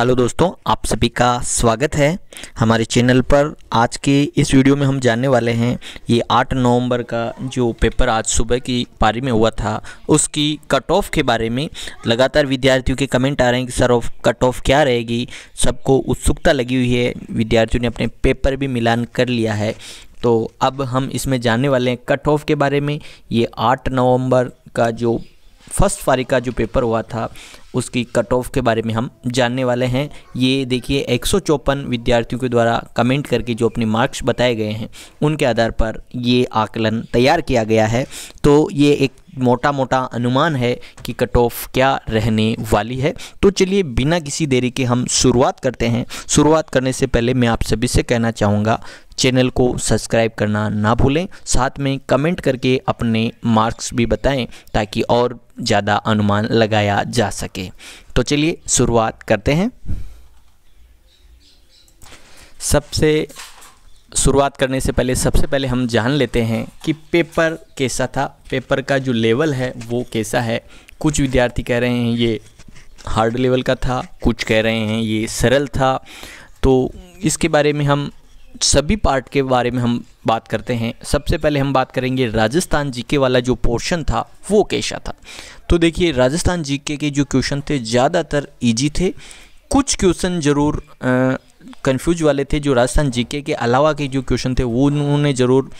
hello दोस्तों आप सभी का स्वागत है हमारे चैनल पर आज के इस वीडियो में हम जानने वाले हैं ये 8 नवंबर का जो पेपर आज सुबह की पारी में हुआ था उसकी कट ऑफ के बारे में लगातार विद्यार्थियों के कमेंट आ रहे हैं कि सर ऑफ कट ऑफ क्या रहेगी सबको उत्सुकता लगी हुई है विद्यार्थियों ने अपने पेपर भी मिलान कर लिया है तो अब हम इसमें जानने वाले हैं कट ऑफ के बारे में ये आठ नवम्बर का जो फर्स्ट फारी का जो पेपर हुआ था उसकी कट ऑफ के बारे में हम जानने वाले हैं ये देखिए एक विद्यार्थियों के द्वारा कमेंट करके जो अपने मार्क्स बताए गए हैं उनके आधार पर ये आकलन तैयार किया गया है तो ये एक मोटा मोटा अनुमान है कि कट ऑफ क्या रहने वाली है तो चलिए बिना किसी देरी के हम शुरुआत करते हैं शुरुआत करने से पहले मैं आप सभी से कहना चाहूँगा चैनल को सब्सक्राइब करना ना भूलें साथ में कमेंट करके अपने मार्क्स भी बताएं ताकि और ज़्यादा अनुमान लगाया जा सके तो चलिए शुरुआत करते हैं सबसे शुरुआत करने से पहले सबसे पहले हम जान लेते हैं कि पेपर कैसा था पेपर का जो लेवल है वो कैसा है कुछ विद्यार्थी कह रहे हैं ये हार्ड लेवल का था कुछ कह रहे हैं ये सरल था तो इसके बारे में हम सभी पार्ट के बारे में हम बात करते हैं सबसे पहले हम बात करेंगे राजस्थान जीके वाला जो पोर्शन था वो कैसा था तो देखिए राजस्थान जीके के जो क्वेश्चन थे ज़्यादातर इजी थे कुछ क्वेश्चन ज़रूर कंफ्यूज वाले थे जो राजस्थान जीके के अलावा के जो क्वेश्चन थे वो उन्होंने ज़रूर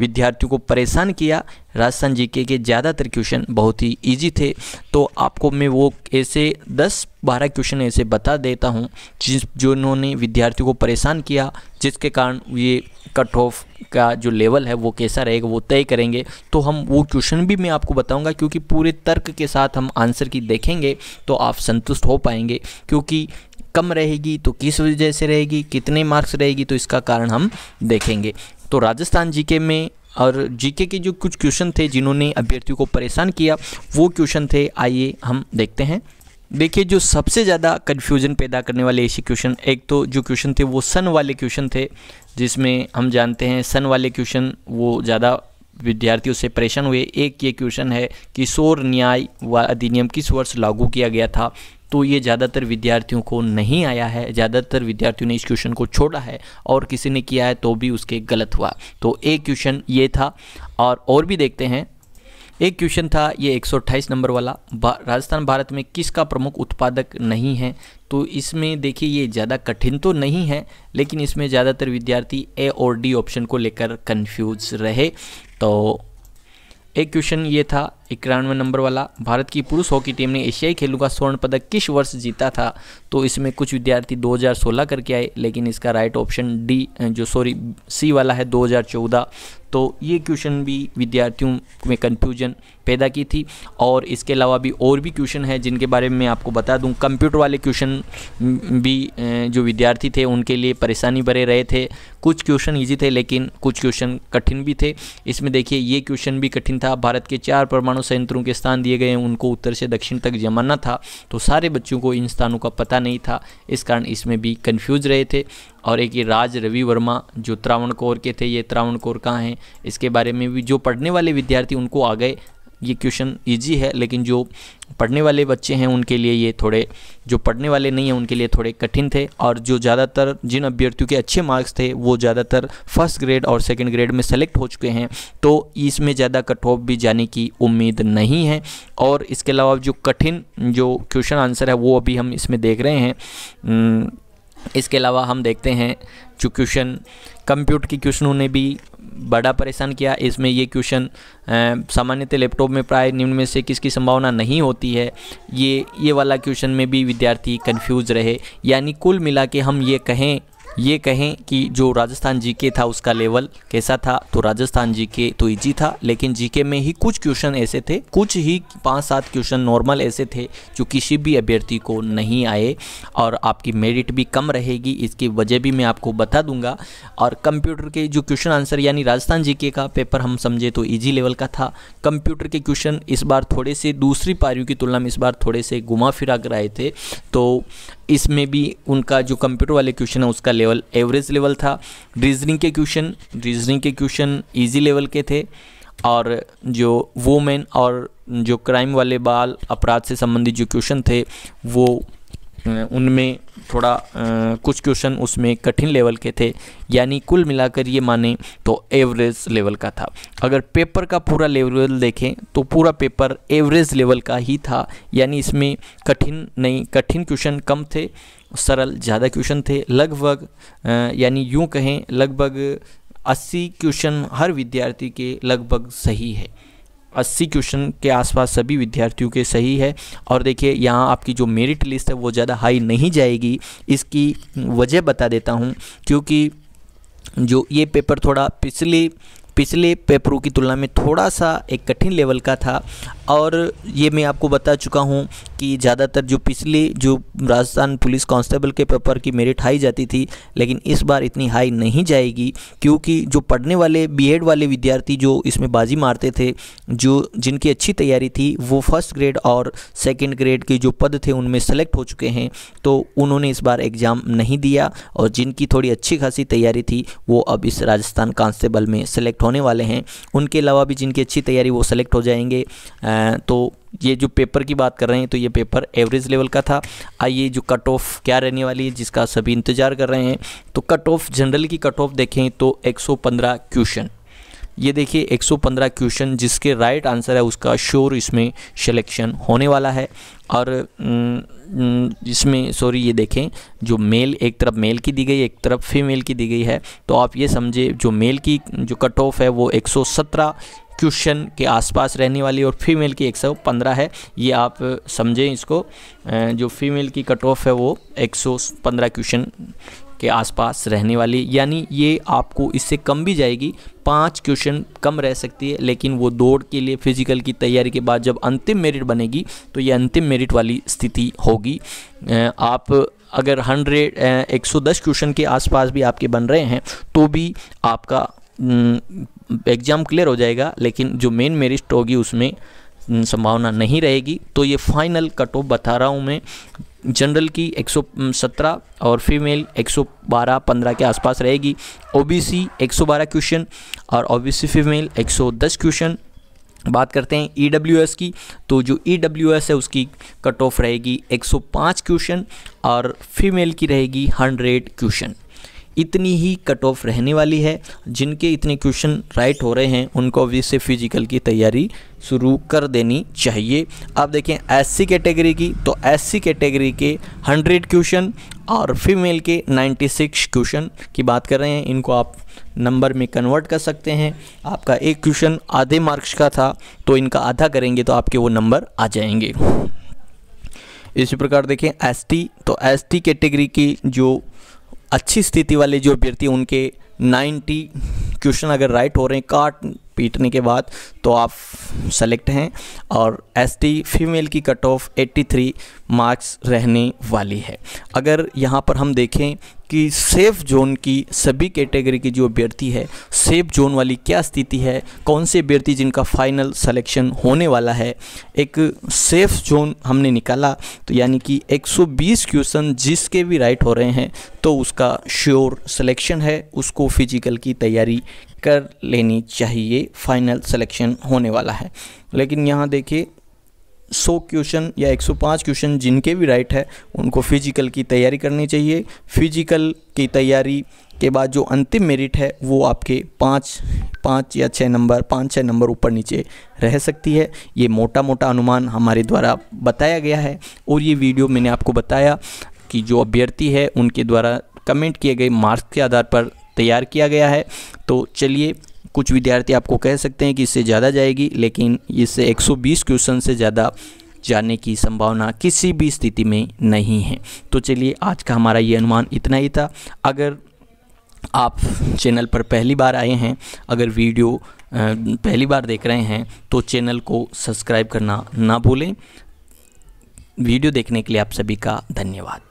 विद्यार्थियों को परेशान किया राजस्थान जीके के ज़्यादातर क्वेश्चन बहुत ही इजी थे तो आपको मैं वो ऐसे 10-12 क्वेश्चन ऐसे बता देता हूँ जिस जो उन्होंने विद्यार्थियों को परेशान किया जिसके कारण ये कट ऑफ का जो लेवल है वो कैसा रहेगा वो तय करेंगे तो हम वो क्वेश्चन भी मैं आपको बताऊँगा क्योंकि पूरे तर्क के साथ हम आंसर की देखेंगे तो आप संतुष्ट हो पाएंगे क्योंकि कम रहेगी तो किस वजह से रहेगी कितने मार्क्स रहेगी तो इसका कारण हम देखेंगे तो राजस्थान जीके में और जीके के जो कुछ क्वेश्चन थे जिन्होंने अभ्यर्थियों को परेशान किया वो क्वेश्चन थे आइए हम देखते हैं देखिए जो सबसे ज़्यादा कन्फ्यूजन पैदा करने वाले ऐसे क्वेश्चन एक तो जो क्वेश्चन थे वो सन वाले क्वेश्चन थे जिसमें हम जानते हैं सन वाले क्वेश्चन वो ज़्यादा विद्यार्थियों से परेशान हुए एक ये क्वेश्चन है कि शोर न्याय व अधिनियम किस वर्ष लागू किया गया था तो ये ज़्यादातर विद्यार्थियों को नहीं आया है ज़्यादातर विद्यार्थियों ने इस क्वेश्चन को छोड़ा है और किसी ने किया है तो भी उसके गलत हुआ तो एक क्वेश्चन ये था और और भी देखते हैं एक क्वेश्चन था ये 128 नंबर वाला भा, राजस्थान भारत में किसका प्रमुख उत्पादक नहीं है तो इसमें देखिए ये ज़्यादा कठिन तो नहीं है लेकिन इसमें ज़्यादातर विद्यार्थी ए और डी ऑप्शन को लेकर कन्फ्यूज़ रहे तो एक क्वेश्चन ये था इक्यानवे नंबर वाला भारत की पुरुष हॉकी टीम ने एशियाई खेलों का स्वर्ण पदक किस वर्ष जीता था तो इसमें कुछ विद्यार्थी 2016 करके आए लेकिन इसका राइट ऑप्शन डी जो सॉरी सी वाला है 2014 तो ये क्वेश्चन भी विद्यार्थियों में कन्फ्यूजन पैदा की थी और इसके अलावा भी और भी क्वेश्चन है जिनके बारे में मैं आपको बता दूँ कंप्यूटर वाले क्वेश्चन भी जो विद्यार्थी थे उनके लिए परेशानी भरे रहे थे कुछ क्वेश्चन ईजी थे लेकिन कुछ क्वेश्चन कठिन भी थे इसमें देखिए ये क्वेश्चन भी कठिन था भारत के चार परमाणु परमाणु संयंत्रों के स्थान दिए गए हैं उनको उत्तर से दक्षिण तक जमाना था तो सारे बच्चों को इन स्थानों का पता नहीं था इस कारण इसमें भी कन्फ्यूज रहे थे और एक ये राज रवि वर्मा जो त्रावणकोर के थे ये त्रावण कौर कहाँ हैं इसके बारे में भी जो पढ़ने वाले विद्यार्थी उनको आ गए ये क्वेश्चन ईजी है लेकिन जो पढ़ने वाले बच्चे हैं उनके लिए ये थोड़े जो पढ़ने वाले नहीं हैं उनके लिए थोड़े कठिन थे और जो ज़्यादातर जिन अभ्यर्थियों के अच्छे मार्क्स थे वो ज़्यादातर फर्स्ट ग्रेड और सेकंड ग्रेड में सेलेक्ट हो चुके हैं तो इसमें ज़्यादा कट ऑफ भी जाने की उम्मीद नहीं है और इसके अलावा जो कठिन जो क्वेश्चन आंसर है वो अभी हम इसमें देख रहे हैं हम्म, इसके अलावा हम देखते हैं जो क्वेश्चन कंप्यूटर के क्वेश्चनों ने भी बड़ा परेशान किया इसमें ये क्वेश्चन सामान्यतः लैपटॉप में प्राय निम्न में से किसकी संभावना नहीं होती है ये ये वाला क्वेश्चन में भी विद्यार्थी कन्फ्यूज रहे यानी कुल मिला के हम ये कहें ये कहें कि जो राजस्थान जीके था उसका लेवल कैसा था तो राजस्थान जीके तो ईजी था लेकिन जीके में ही कुछ क्वेश्चन ऐसे थे कुछ ही पाँच सात क्वेश्चन नॉर्मल ऐसे थे जो किसी भी अभ्यर्थी को नहीं आए और आपकी मेरिट भी कम रहेगी इसकी वजह भी मैं आपको बता दूंगा और कंप्यूटर के जो क्वेश्चन आंसर यानी राजस्थान जी का पेपर हम समझे तो ईजी लेवल का था कंप्यूटर के क्वेश्चन इस बार थोड़े से दूसरी पारियों की तुलना में इस बार थोड़े से घुमा फिरा कर आए थे तो इसमें भी उनका जो कंप्यूटर वाले क्वेश्चन है उसका लेवल एवरेज लेवल था रीजनिंग के क्वेश्चन रीजनिंग के क्वेश्चन ईजी लेवल के थे और जो वोमेन और जो क्राइम वाले बाल अपराध से संबंधित जो क्वेश्चन थे वो उनमें थोड़ा आ, कुछ क्वेश्चन उसमें कठिन लेवल के थे यानी कुल मिलाकर ये माने तो एवरेज लेवल का था अगर पेपर का पूरा लेवल देखें तो पूरा पेपर एवरेज लेवल का ही था यानी इसमें कठिन नहीं कठिन क्वेश्चन कम थे सरल ज़्यादा क्वेश्चन थे लगभग यानी यूँ कहें लगभग अस्सी क्वेश्चन हर विद्यार्थी के लगभग सही है अस्सी क्वेश्चन के आसपास सभी विद्यार्थियों के सही है और देखिए यहाँ आपकी जो मेरिट लिस्ट है वो ज़्यादा हाई नहीं जाएगी इसकी वजह बता देता हूँ क्योंकि जो ये पेपर थोड़ा पिछली पिछले पेपरों की तुलना में थोड़ा सा एक कठिन लेवल का था और ये मैं आपको बता चुका हूँ कि ज़्यादातर जो पिछले जो राजस्थान पुलिस कांस्टेबल के पेपर की मेरिट हाई जाती थी लेकिन इस बार इतनी हाई नहीं जाएगी क्योंकि जो पढ़ने वाले बीएड वाले विद्यार्थी जो इसमें बाजी मारते थे जो जिनकी अच्छी तैयारी थी वो फर्स्ट ग्रेड और सेकेंड ग्रेड के जो पद थे उनमें सेलेक्ट हो चुके हैं तो उन्होंने इस बार एग्ज़ाम नहीं दिया और जिनकी थोड़ी अच्छी खासी तैयारी थी वो अब इस राजस्थान कांस्टेबल में सेलेक्ट होने वाले हैं उनके अलावा भी जिनकी अच्छी तैयारी वो सेलेक्ट हो जाएंगे तो ये जो पेपर की बात कर रहे हैं तो ये पेपर एवरेज लेवल का था आइए जो कट ऑफ क्या रहने वाली है जिसका सभी इंतज़ार कर रहे हैं तो कट ऑफ जनरल की कट ऑफ देखें तो 115 क्वेश्चन ये देखिए 115 क्वेश्चन जिसके राइट आंसर है उसका श्योर इसमें सिलेक्शन होने वाला है और इसमें सॉरी ये देखें जो मेल एक तरफ मेल की दी गई एक तरफ फीमेल की दी गई है तो आप ये समझे जो मेल की जो कट ऑफ है वो 117 क्वेश्चन के आसपास रहने वाली और फीमेल की 115 है ये आप समझें इसको जो फीमेल की कट ऑफ है वो 115 क्वेश्चन के आसपास रहने वाली यानी ये आपको इससे कम भी जाएगी पाँच क्वेश्चन कम रह सकती है लेकिन वो दौड़ के लिए फिजिकल की तैयारी के बाद जब अंतिम मेरिट बनेगी तो ये अंतिम मेरिट वाली स्थिति होगी आप अगर हंड्रेड एक सौ दस क्वेश्चन के आसपास भी आपके बन रहे हैं तो भी आपका एग्ज़ाम क्लियर हो जाएगा लेकिन जो मेन मेरिट होगी उसमें संभावना नहीं रहेगी तो ये फाइनल कट ऑफ बता रहा हूँ मैं जनरल की 117 और फीमेल 112 15 के आसपास रहेगी ओबीसी 112 क्वेश्चन और ओबीसी फीमेल 110 क्वेश्चन बात करते हैं ई e की तो जो ई e है उसकी कट ऑफ रहेगी 105 क्वेश्चन और फीमेल की रहेगी 100 क्वेश्चन इतनी ही कट ऑफ रहने वाली है जिनके इतने क्वेश्चन राइट हो रहे हैं उनको से फिजिकल की तैयारी शुरू कर देनी चाहिए आप देखें एससी कैटेगरी की तो एससी कैटेगरी के 100 क्वेश्चन और फीमेल के 96 क्वेश्चन की बात कर रहे हैं इनको आप नंबर में कन्वर्ट कर सकते हैं आपका एक क्वेश्चन आधे मार्क्स का था तो इनका आधा करेंगे तो आपके वो नंबर आ जाएंगे इसी प्रकार देखें एसटी तो एसटी कैटेगरी की जो अच्छी स्थिति वाले जो अभ्यर्थी उनके 90 क्वेश्चन अगर राइट हो रहे हैं काट पीटने के बाद तो आप सेलेक्ट हैं और एसटी फीमेल की कट ऑफ 83 मार्क्स रहने वाली है अगर यहाँ पर हम देखें कि सेफ़ जोन की सभी कैटेगरी की जो अभ्यर्थी है सेफ़ जोन वाली क्या स्थिति है कौन से अभ्यर्थी जिनका फाइनल सिलेक्शन होने वाला है एक सेफ़ जोन हमने निकाला तो यानी कि 120 क्वेश्चन जिसके भी राइट हो रहे हैं तो उसका श्योर सिलेक्शन है उसको फिजिकल की तैयारी कर लेनी चाहिए फाइनल सिलेक्शन होने वाला है लेकिन यहाँ देखिए सौ क्वेश्चन या 105 क्वेश्चन जिनके भी राइट है उनको फिजिकल की तैयारी करनी चाहिए फिजिकल की तैयारी के बाद जो अंतिम मेरिट है वो आपके पाँच पाँच या छः नंबर पाँच छः नंबर ऊपर नीचे रह सकती है ये मोटा मोटा अनुमान हमारे द्वारा बताया गया है और ये वीडियो मैंने आपको बताया कि जो अभ्यर्थी है उनके द्वारा कमेंट किए गए मार्क्स के आधार पर तैयार किया गया है तो चलिए कुछ विद्यार्थी आपको कह सकते हैं कि इससे ज़्यादा जाएगी लेकिन इससे 120 क्वेश्चन से ज़्यादा जाने की संभावना किसी भी स्थिति में नहीं है तो चलिए आज का हमारा ये अनुमान इतना ही था अगर आप चैनल पर पहली बार आए हैं अगर वीडियो पहली बार देख रहे हैं तो चैनल को सब्सक्राइब करना ना भूलें वीडियो देखने के लिए आप सभी का धन्यवाद